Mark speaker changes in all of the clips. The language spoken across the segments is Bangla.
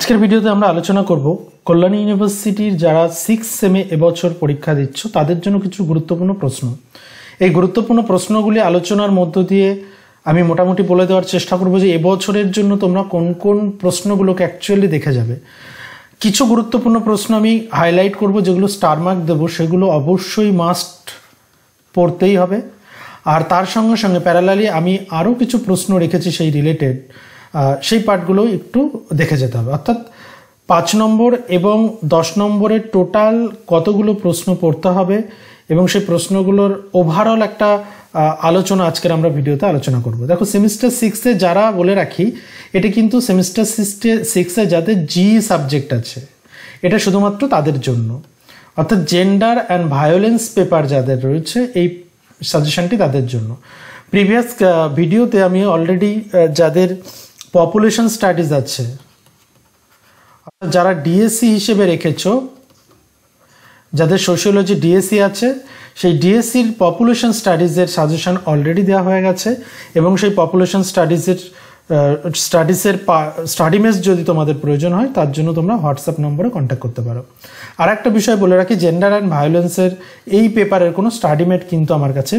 Speaker 1: আজকের ভিডিওতে আমরা আলোচনা করব কল্যাণী ইউনিভার্সিটির যারা সিক্স সেমে এবছর পরীক্ষা দিচ্ছ তাদের জন্য কিছু গুরুত্বপূর্ণ প্রশ্ন এই গুরুত্বপূর্ণ প্রশ্নগুলি আলোচনার মধ্য দিয়ে আমি মোটামুটি বলে দেওয়ার চেষ্টা করব যে এবছরের জন্য তোমরা কোন কোন প্রশ্নগুলোকে অ্যাকচুয়ালি দেখে যাবে কিছু গুরুত্বপূর্ণ প্রশ্ন আমি হাইলাইট করব যেগুলো স্টার মার্ক দেবো সেগুলো অবশ্যই মাস্ট পড়তেই হবে আর তার সঙ্গে সঙ্গে প্যারালালি আমি আরও কিছু প্রশ্ন রেখেছি সেই রিলেটেড সেই পার্টগুলো একটু দেখে যেতে হবে অর্থাৎ পাঁচ নম্বর এবং দশ নম্বরের টোটাল কতগুলো প্রশ্ন পড়তে হবে এবং সেই প্রশ্নগুলোর ওভারঅল একটা আলোচনা আজকের আমরা ভিডিওতে আলোচনা করব দেখো সেমিস্টার সিক্সে যারা বলে রাখি এটি কিন্তু সেমিস্টার সিক্সে সিক্সে যাদের জি সাবজেক্ট আছে এটা শুধুমাত্র তাদের জন্য অর্থাৎ জেন্ডার অ্যান্ড ভায়োলেন্স পেপার যাদের রয়েছে এই সাজেশনটি তাদের জন্য প্রিভিয়াস ভিডিওতে আমি অলরেডি যাদের পপুলেশন স্টাডিজ আছে যারা ডিএসসি হিসেবে রেখেছ যাদের সোশিওলজি ডিএসসি আছে সেই ডিএসসির পপুলেশন স্টাডিজের সাজেশন অলরেডি দেওয়া হয়ে গেছে এবং সেই পপুলেশন স্টাডিজের স্টাডিসের স্টাডিমেস যদি তোমাদের প্রয়োজন হয় তার জন্য তোমরা হোয়াটসঅ্যাপ নম্বরে কন্ট্যাক্ট করতে পারো আর একটা বিষয় বলে রাখি জেন্ডার অ্যান্ড ভায়োলেন্সের এই পেপারের কোনো স্টাডিমেট কিন্তু আমার কাছে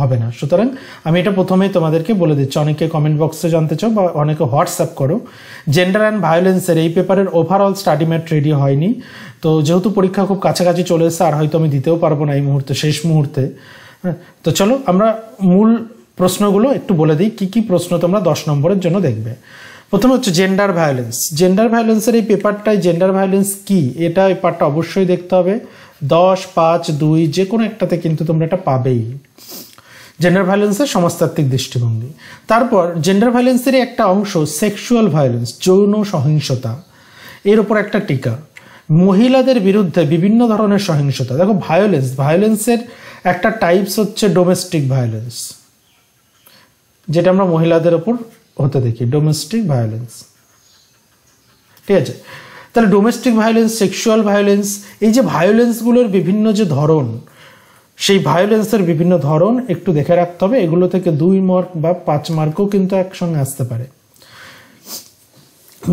Speaker 1: হবে না সুতরাং আমি এটা প্রথমেই তোমাদেরকে বলে দিচ্ছি অনেকে কমেন্ট বক্সে জানতে চাও বা অনেকে হোয়াটসঅ্যাপ করো জেন্ডার অ্যান্ড ভায়োলেন্সের এই পেপারের ওভারঅল স্টাডি ম্যাট রেডি হয়নি তো যেহেতু পরীক্ষা খুব কাছাকাছি চলে এসেছে আর হয়তো আমি দিতেও পারবো না এই মুহূর্তে শেষ মুহূর্তে হ্যাঁ, তো চলো আমরা মূল প্রশ্নগুলো একটু বলে দিই কী কী প্রশ্ন তোমরা দশ নম্বরের জন্য দেখবে প্রথমে হচ্ছে জেন্ডার ভায়োলেন্স জেন্ডার ভায়োলেন্সের এই পেপারটায় জেন্ডার ভায়োলেন্স কি এটা এই পার্টটা অবশ্যই দেখতে হবে দশ পাঁচ দুই যে কোনো একটাতে কিন্তু তোমরা এটা পাবেই জেন্ডার ভায়োলেন্সের সমাজতাত্ত্বিক দৃষ্টিভঙ্গি তারপর জেন্ডার ভায়োলেন্সেরই একটা অংশ সেক্সুয়াল ভায়োলেন্স যৌন সহিংসতা এর ওপর একটা টিকা মহিলাদের বিরুদ্ধে বিভিন্ন ধরনের সহিংসতা দেখো ভায়োলেন্স ভায়োলেন্সের একটা টাইপস হচ্ছে ডোমেস্টিক ভায়োলেন্স যেটা আমরা মহিলাদের ওপর হতে দেখি ডোমেস্টিক ভায়োলেন্স ঠিক আছে তাহলে ডোমেস্টিক ভায়োলেন্স সেক্সুয়াল ভায়োলেন্স এই যে ভায়োলেন্সগুলোর বিভিন্ন যে ধরন সেই ভায়োলেন্সের বিভিন্ন ধরন একটু দেখে রাখতে হবে এগুলো থেকে দুই মার্ক বা পাঁচ মার্কও কিন্তু একসঙ্গে আসতে পারে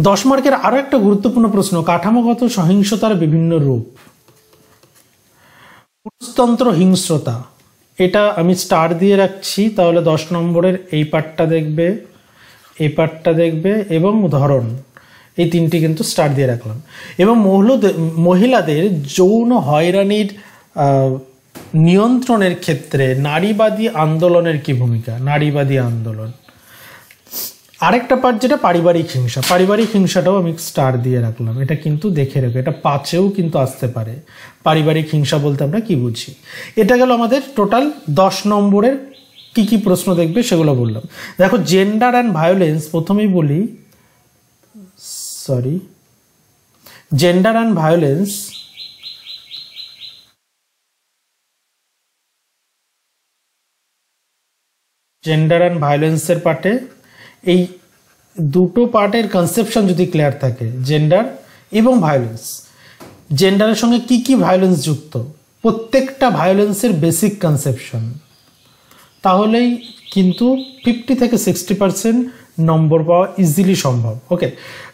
Speaker 1: দশ মার্কের আরো একটা গুরুত্বপূর্ণ প্রশ্ন কাঠামোগত সহিংসতার বিভিন্ন রূপ পুরুষতন্ত্র হিংস্রতা এটা আমি স্টার দিয়ে রাখছি তাহলে দশ নম্বরের এই পার্টটা দেখবে এই পার্টটা দেখবে এবং ধরন এই তিনটি কিন্তু স্টার দিয়ে রাখলাম এবং মহিলাদের যৌন হয়রানির নিয়ন্ত্রণের ক্ষেত্রে নারীবাদী আন্দোলনের কি ভূমিকা নারীবাদী আন্দোলন আরেকটা পার্ট যেটা পারিবারিক হিংসা পারিবারিক হিংসাটাও আমি স্টার দিয়ে রাখলাম এটা কিন্তু দেখে রেখে এটা পাঁচেও কিন্তু আসতে পারে পারিবারিক হিংসা বলতে আমরা কি বুঝি এটা গেল আমাদের টোটাল দশ নম্বরের কি কি প্রশ্ন দেখবে সেগুলো বললাম দেখো জেন্ডার অ্যান্ড ভায়োলেন্স প্রথমেই বলি sorry gender and violence gender and ভায়োলেন্সের পার্টে এই দুটো পার্টের কনসেপশন যদি ক্লিয়ার থাকে জেন্ডার এবং ভায়োলেন্স জেন্ডারের সঙ্গে কি কি ভায়োলেন্স যুক্ত প্রত্যেকটা ভায়োলেন্সের বেসিক কনসেপশন তাহলেই কিন্তু ফিফটি থেকে সিক্সটি পার্সেন্ট নম্বর পাওয়া ইজিলি সম্ভব ওকে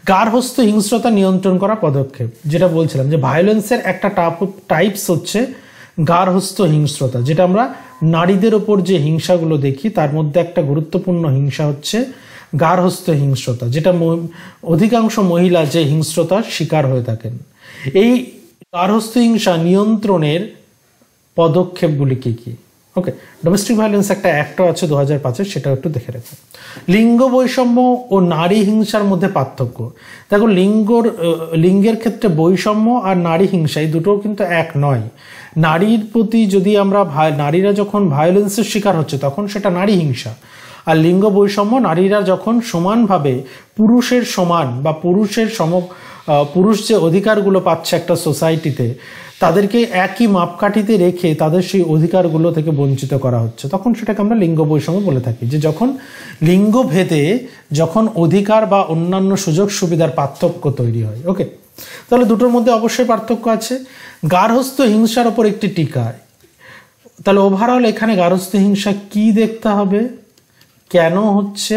Speaker 1: গার্হস্থ হিংস্রতা নিয়ন্ত্রণ করা পদক্ষেপ যেটা বলছিলাম যে ভায়োলেন্সের একটা টাপ টাইপস হচ্ছে গার্হস্থ হিংস্রতা যেটা আমরা নারীদের ওপর যে হিংসাগুলো দেখি তার মধ্যে একটা গুরুত্বপূর্ণ হিংসা হচ্ছে গার্হস্থ হিংস্রতা যেটা অধিকাংশ মহিলা যে হিংস্রতার শিকার হয়ে থাকেন এই গার্হস্থ হিংসা নিয়ন্ত্রণের পদক্ষেপগুলি কী কী ওকে ডোমেস্টিক ভায়োলেন্স একটা অ্যাক্ট আছে দু হাজার পাঁচের সেটাও একটু দেখে রাখো লিঙ্গ বৈষম্য ও নারী হিংসার মধ্যে পার্থক্য দেখো লিঙ্গর লিঙ্গের ক্ষেত্রে বৈষম্য আর নারী হিংসা এই দুটোও কিন্তু এক নয় নারীর প্রতি যদি আমরা নারীরা যখন ভায়োলেন্সের শিকার হচ্ছে তখন সেটা নারী হিংসা আর লিঙ্গ বৈষম্য নারীরা যখন সমানভাবে পুরুষের সমান বা পুরুষের সম পুরুষ যে অধিকারগুলো পাচ্ছে একটা সোসাইটিতে তাদেরকে একই মাপকাঠিতে রেখে তাদের সেই অধিকারগুলো থেকে বঞ্চিত করা হচ্ছে তখন সেটাকে আমরা লিঙ্গ বৈষম্য বলে থাকি যে যখন লিঙ্গভেদে যখন অধিকার বা অন্যান্য সুযোগ সুবিধার পার্থক্য তৈরি হয় ওকে তাহলে দুটোর মধ্যে অবশ্যই পার্থক্য আছে গার্হস্থ্য হিংসার ওপর একটি টিকা তাহলে ওভারঅল এখানে গার্হস্থ্য হিংসা কি দেখতে হবে কেন হচ্ছে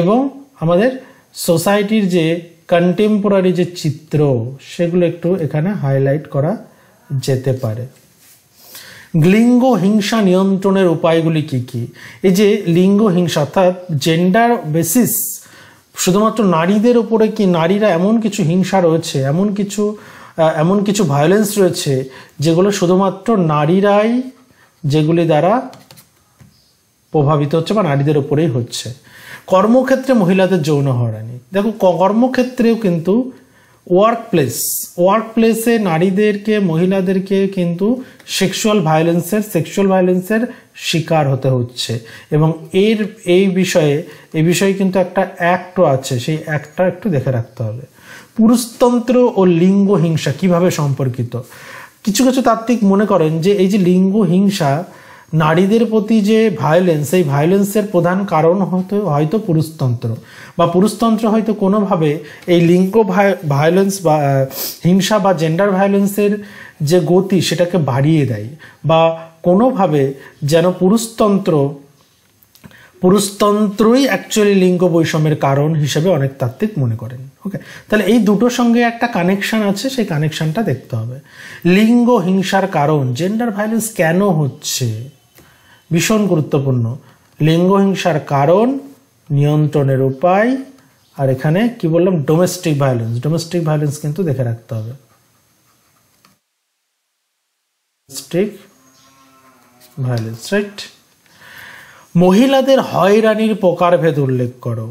Speaker 1: এবং আমাদের সোসাইটির যে কন্টেম্পোরারি যে চিত্র সেগুলো একটু এখানে হাইলাইট করা যেতে পারে লিঙ্গ হিংসা নিয়ন্ত্রণের উপায়গুলি কি কি এই যে লিঙ্গ হিংসা অর্থাৎ জেন্ডার বেসিস শুধুমাত্র নারীদের উপরে কি নারীরা এমন কিছু হিংসা রয়েছে এমন কিছু এমন কিছু ভায়োলেন্স রয়েছে যেগুলো শুধুমাত্র নারীরাই যেগুলি দ্বারা প্রভাবিত হচ্ছে বা নারীদের উপরেই হচ্ছে কর্মক্ষেত্রে মহিলাদের যৌন হয়রানি দেখো কর্মক্ষেত্রেও কিন্তু ওয়ার্কপ্লেস ওয়ার্কপ্লেসে নারীদেরকে মহিলাদেরকে কিন্তু সেক্সুয়াল ভায়োলেন্সের সেক্সুয়াল ভায়োলেন্সের শিকার হতে হচ্ছে এবং এর এই বিষয়ে এই বিষয়ে কিন্তু একটা অ্যাক্টও আছে সেই অ্যাক্টটা একটু দেখে রাখতে হবে পুরুষতন্ত্র ও লিঙ্গ হিংসা কিভাবে সম্পর্কিত কিছু কিছু তাত্ত্বিক মনে করেন যে এই যে লিঙ্গ হিংসা নারীদের প্রতি যে ভায়োলেন্স এই ভায়োলেন্সের প্রধান কারণ হয়তো হয়তো পুরুষতন্ত্র বা পুরুষতন্ত্র হয়তো কোনোভাবে এই লিঙ্গ ভায়োলেন্স বা হিংসা বা জেন্ডার ভায়োলেন্সের যে গতি সেটাকে বাড়িয়ে দেয় বা কোনোভাবে যেন পুরুষতন্ত্র পুরুষতন্ত্রই অ্যাকচুয়ালি লিঙ্গ বৈষম্যের কারণ হিসেবে অনেক তাত্ত্বিক মনে করেন ওকে তাহলে এই দুটোর সঙ্গে একটা কানেকশান আছে সেই কানেকশানটা দেখতে হবে লিঙ্গ হিংসার কারণ জেন্ডার ভায়োলেন্স কেন হচ্ছে ভীষণ গুরুত্বপূর্ণ লিঙ্গ হিংসার কারণ নিয়ন্ত্রণের উপায় আর এখানে কি বললাম ডোমেস্টিক ভায়োলেন্স ডোমেস্টিক ভায়োলেন্স কিন্তু দেখে রাখতে হবে মহিলাদের হয়রানির প্রকারভেদ উল্লেখ করো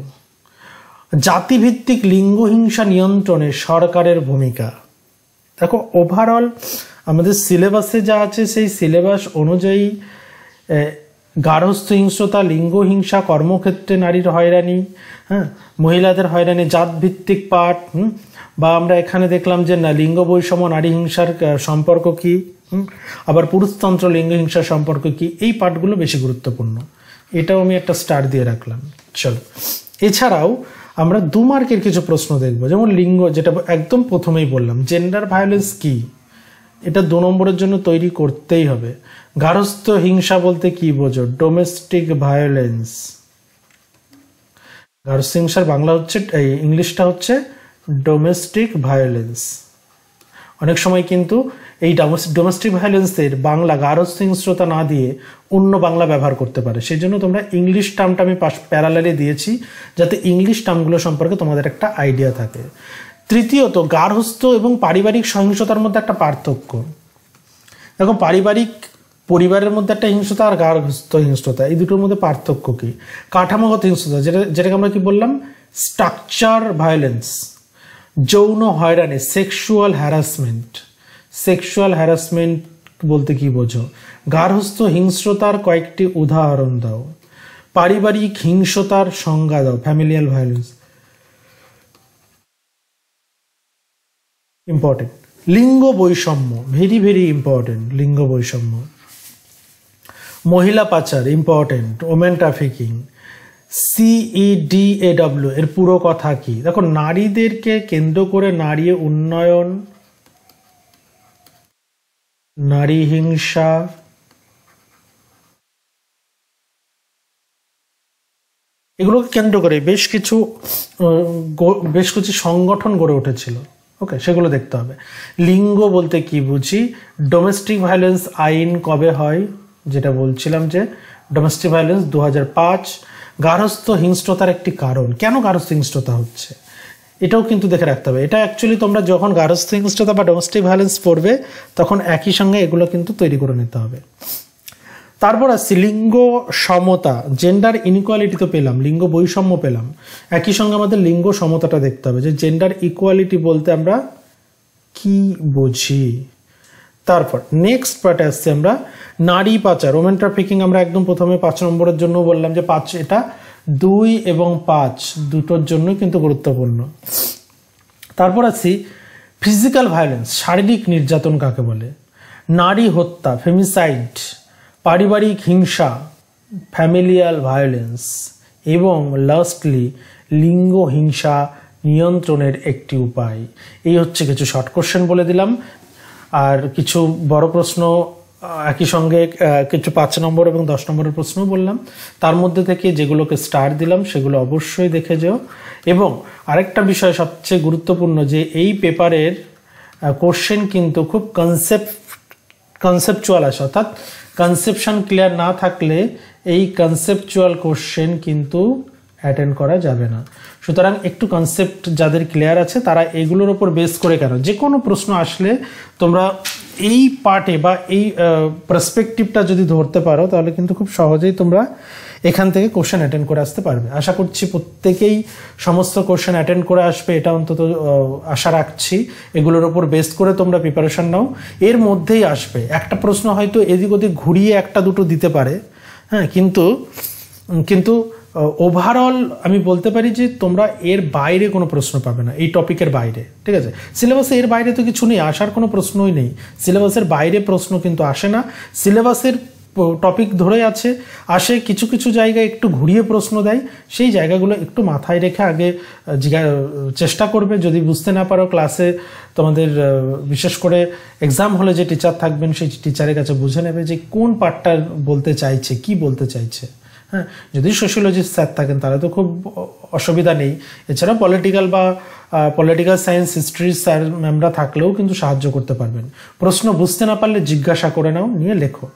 Speaker 1: জাতিভিত্তিক লিঙ্গ হিংসা নিয়ন্ত্রণে সরকারের ভূমিকা দেখো ওভারঅল আমাদের সিলেবাসে যা আছে সেই সিলেবাস অনুযায়ী গার্হস্থ্যহিংসতা লিঙ্গহিংসা কর্মক্ষেত্রে নারীর হয়রানি হ্যাঁ মহিলাদের হয়রানি জাতভিত্তিক পাঠ বা আমরা এখানে দেখলাম যে না লিঙ্গ বৈষম্য নারী হিংসার সম্পর্ক কী আবার পুরুষতন্ত্র লিঙ্গ হিংসার সম্পর্ক কী এই পাঠগুলো বেশি গুরুত্বপূর্ণ এটাও আমি একটা স্টার দিয়ে রাখলাম চলো এছাড়াও আমরা দু মার্কের কিছু প্রশ্ন দেখব যেমন লিঙ্গ যেটা একদম প্রথমেই বললাম জেন্ডার ভায়োলেন্স কী এটা দু নম্বরের জন্য তৈরি করতেই হবে গার্হস্থ্য হিংসা বলতে কি বোঝো ডোমেস্টিক ভায়োলেন্স গারস্থ হিংসার বাংলা হচ্ছে এই ইংলিশটা হচ্ছে ডোমেস্টিক ভায়োলেন্স অনেক সময় কিন্তু এই ডোমেস্টিক ভায়োলেন্সের বাংলা গারস্থ হিংস্রতা না দিয়ে অন্য বাংলা ব্যবহার করতে পারে সেই জন্য তোমরা ইংলিশ টার্মটা আমি প্যারালালে দিয়েছি যাতে ইংলিশ টার্মগুলো সম্পর্কে তোমাদের একটা আইডিয়া থাকে তৃতীয়ত গার্হস্থ্য এবং পারিবারিক সহিংসতার মধ্যে একটা পার্থক্য দেখো পারিবারিক পরিবারের মধ্যে একটা হিংসতা আর গার্হস্থ হিংসতা এই দুটোর মধ্যে পার্থক্য কী কাঠামোগত হিংসতা যেটা যেটাকে আমরা কি বললাম স্ট্রাকচার ভায়োলেন্স যৌন হয়রানি সেক্সুয়াল হ্যারাসমেন্ট সেক্সুয়াল হ্যারাসমেন্ট বলতে কি বোঝো গার্হস্থ হিংস্রতার কয়েকটি উদাহরণ দাও পারিবারিক হিংসতার সংজ্ঞা দাও ফ্যামিলিয়াল ভায়োলেন্স ইম্পর্টেন্ট লিঙ্গ বৈষম্য ভেরি ভেরি ইম্পর্টেন্ট লিঙ্গ বৈষম্য মহিলা পাচার important women trafficking CEDAW এর পুরো কথা কি দেখো নারীদেরকে কেন্দ্র করে নারী উন্নয়ন নারী হিংসা এগুলোকে কেন্দ্র করে বেশ কিছু বেশ কিছু সংগঠন গড়ে উঠেছিল ওকে সেগুলো দেখতে হবে লিঙ্গ বলতে কি বুঝি ডোমেস্টিক ভায়োলেন্স আইন কবে হয় যেটা বলছিলাম যে ডোমেস্টিক ভায়োলেন্স দু হাজার পাঁচ গার্হস্থ্য হিংস্রতার একটি কারণ কেন গার্হস্থ্য হিংস্রতা হচ্ছে এটাও কিন্তু দেখে রাখতে হবে এটা অ্যাকচুয়ালি তোমরা যখন গার্হস্থ্য হিংস্রতা বা ডোমেস্টিক ভায়োলেন্স পড়বে তখন একই সঙ্গে এগুলো কিন্তু তৈরি করে নিতে হবে তারপর আসছি লিঙ্গ সমতা জেন্ডার ইনকোয়ালিটি তো পেলাম লিঙ্গ বৈষম্য পেলাম একই সঙ্গে আমাদের লিঙ্গ সমতাটা দেখতে হবে যে জেন্ডার ইকোয়ালিটি বলতে আমরা কি বুঝি তারপর নেক্সট পার্টে আসছি আমরা নারী পাচার ওমেন ট্রাফিকিং আমরা একদম প্রথমে পাঁচ নম্বরের জন্য বললাম যে পাঁচ এটা দুই এবং পাঁচ দুটোর জন্য কিন্তু গুরুত্বপূর্ণ তারপর আসছি ফিজিক্যাল ভায়োলেন্স শারীরিক নির্যাতন কাকে বলে নারী হত্যা ফেমিসাইড পারিবারিক হিংসা ফ্যামিলিয়াল ভায়োলেন্স এবং লাস্টলি লিঙ্গ হিংসা নিয়ন্ত্রণের একটি উপায় এই হচ্ছে কিছু শর্ট কোশ্চেন বলে দিলাম আর কিছু বড় প্রশ্ন একই সঙ্গে কিছু পাঁচ নম্বর এবং দশ নম্বরের প্রশ্ন বললাম তার মধ্যে থেকে যেগুলোকে স্টার দিলাম সেগুলো অবশ্যই দেখে যেও এবং আরেকটা বিষয় সবচেয়ে গুরুত্বপূর্ণ যে এই পেপারের কোশ্চেন কিন্তু খুব কনসেপ্ট কনসেপচুয়াল আসে অর্থাৎ কনসেপশন ক্লিয়ার না থাকলে এই কনসেপচুয়াল কোশ্চেন কিন্তু অ্যাটেন্ড করা যাবে না সুতরাং একটু কনসেপ্ট যাদের ক্লিয়ার আছে তারা এগুলোর ওপর বেস করে কেন যে কোনো প্রশ্ন আসলে তোমরা এই পার্টে বা এই পার্সপেকটিভটা যদি ধরতে পারো তাহলে কিন্তু খুব সহজেই তোমরা এখান থেকে কোশ্চেন অ্যাটেন্ড করে আসতে পারবে আশা করছি প্রত্যেকেই সমস্ত কোশ্চেন অ্যাটেন্ড করে আসবে এটা অন্তত আশা রাখছি এগুলোর ওপর বেস করে তোমরা প্রিপারেশান নাও এর মধ্যেই আসবে একটা প্রশ্ন হয়তো এদিক ওদিক ঘুরিয়ে একটা দুটো দিতে পারে হ্যাঁ কিন্তু কিন্তু ওভারঅল আমি বলতে পারি যে তোমরা এর বাইরে কোনো প্রশ্ন পাবে না এই টপিকের বাইরে ঠিক আছে সিলেবাসে এর বাইরে তো কিছু নেই আসার কোনো প্রশ্নই নেই সিলেবাসের বাইরে প্রশ্ন কিন্তু আসে না সিলেবাসের টপিক ধরে আছে আসে কিছু কিছু জায়গায় একটু ঘুরিয়ে প্রশ্ন দেয় সেই জায়গাগুলো একটু মাথায় রেখে আগে জিজ্ঞা চেষ্টা করবে যদি বুঝতে না পারো ক্লাসে তোমাদের বিশেষ করে এক্সাম হলে যে টিচার থাকবেন সেই টিচারের কাছে বুঝে নেবে যে কোন পার্টটা বলতে চাইছে কি বলতে চাইছে হ্যাঁ যদি সোশিয়োলজিস্ট স্যার থাকেন তাহলে তো খুব অসুবিধা নেই এছাড়া পলিটিক্যাল বা পলিটিক্যাল সায়েন্স হিস্ট্রির স্যার ম্যামরা থাকলেও কিন্তু সাহায্য করতে পারবেন প্রশ্ন বুঝতে না পারলে জিজ্ঞাসা করে নাও নিয়ে লেখো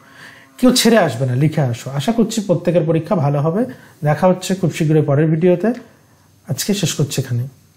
Speaker 1: কেউ ছেড়ে আসবে না লিখে আসো আশা করছি প্রত্যেকের পরীক্ষা ভালো হবে দেখা হচ্ছে খুব শীঘ্রই পরের ভিডিওতে আজকে শেষ করছি এখানে